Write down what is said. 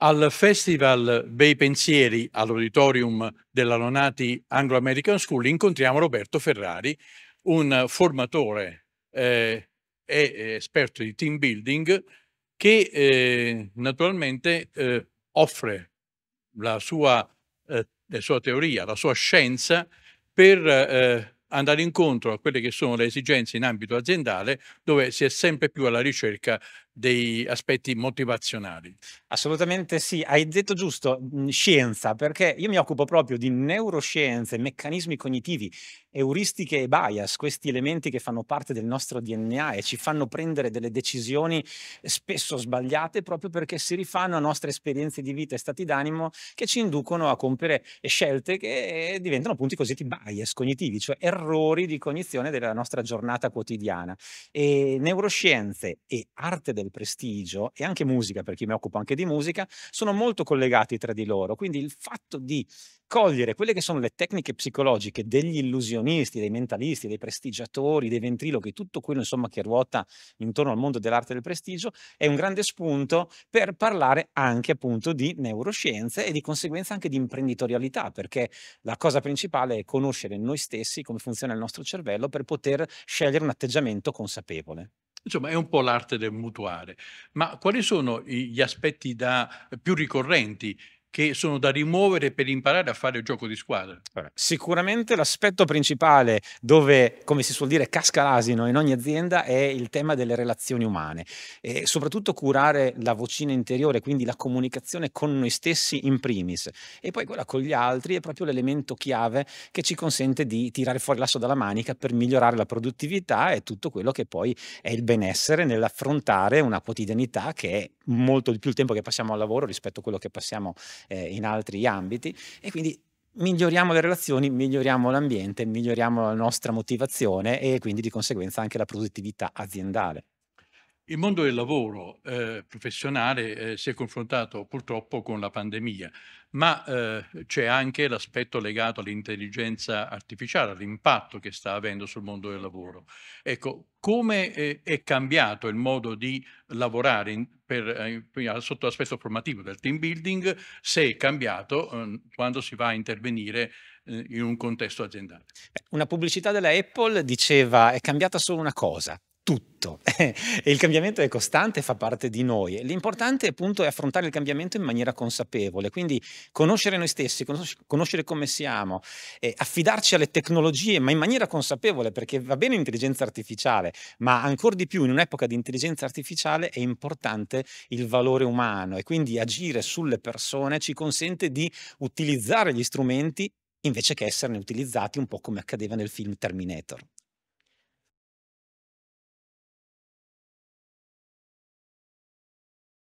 Al Festival Bei Pensieri all'Auditorium della Lonati Anglo American School incontriamo Roberto Ferrari, un formatore eh, eh, esperto di team building che eh, naturalmente eh, offre la sua, eh, la sua, teoria, la sua scienza per eh, andare incontro a quelle che sono le esigenze in ambito aziendale dove si è sempre più alla ricerca dei aspetti motivazionali. Assolutamente sì, hai detto giusto, mhmm, scienza, perché io mi occupo proprio di neuroscienze, meccanismi cognitivi, euristiche e bias, questi elementi che fanno parte del nostro DNA e ci fanno prendere delle decisioni spesso sbagliate proprio perché si rifanno a nostre esperienze di vita e stati d'animo che ci inducono a compiere scelte che eh, diventano appunto i cosiddetti bias cognitivi, cioè errori di cognizione della nostra giornata quotidiana. E neuroscienze e arte del di prestigio e anche musica, perché mi occupo anche di musica, sono molto collegati tra di loro. Quindi il fatto di cogliere quelle che sono le tecniche psicologiche degli illusionisti, dei mentalisti, dei prestigiatori, dei ventriloqui, tutto quello insomma che ruota intorno al mondo dell'arte del prestigio, è un grande spunto per parlare anche appunto di neuroscienze e di conseguenza anche di imprenditorialità, perché la cosa principale è conoscere noi stessi, come funziona il nostro cervello, per poter scegliere un atteggiamento consapevole. Insomma, è un po' l'arte del mutuare. Ma quali sono gli aspetti da, più ricorrenti che sono da rimuovere per imparare a fare il gioco di squadra? Allora, sicuramente l'aspetto principale dove, come si suol dire, casca l'asino in ogni azienda è il tema delle relazioni umane e soprattutto curare la vocina interiore, quindi la comunicazione con noi stessi in primis e poi quella con gli altri è proprio l'elemento chiave che ci consente di tirare fuori l'asso dalla manica per migliorare la produttività e tutto quello che poi è il benessere nell'affrontare una quotidianità che è molto di più il tempo che passiamo al lavoro rispetto a quello che passiamo eh, in altri ambiti e quindi miglioriamo le relazioni, miglioriamo l'ambiente, miglioriamo la nostra motivazione e quindi di conseguenza anche la produttività aziendale. Il mondo del lavoro eh, professionale eh, si è confrontato purtroppo con la pandemia, ma eh, c'è anche l'aspetto legato all'intelligenza artificiale, all'impatto che sta avendo sul mondo del lavoro. Ecco, come eh, è cambiato il modo di lavorare in, per, per, eh, sotto l'aspetto formativo del team building se è cambiato eh, quando si va a intervenire eh, in un contesto aziendale. Una pubblicità della Apple diceva è cambiata solo una cosa, tutto. e il cambiamento è costante, fa parte di noi. L'importante appunto è affrontare il cambiamento in maniera consapevole, quindi conoscere noi stessi, conoscere come siamo, eh, affidarci alle tecnologie, ma in maniera consapevole, perché va bene l'intelligenza artificiale, ma ancora di più in un'epoca di intelligenza artificiale è importante il valore umano e quindi agire sulle persone ci consente di utilizzare gli strumenti invece che esserne utilizzati un po' come accadeva nel film Terminator.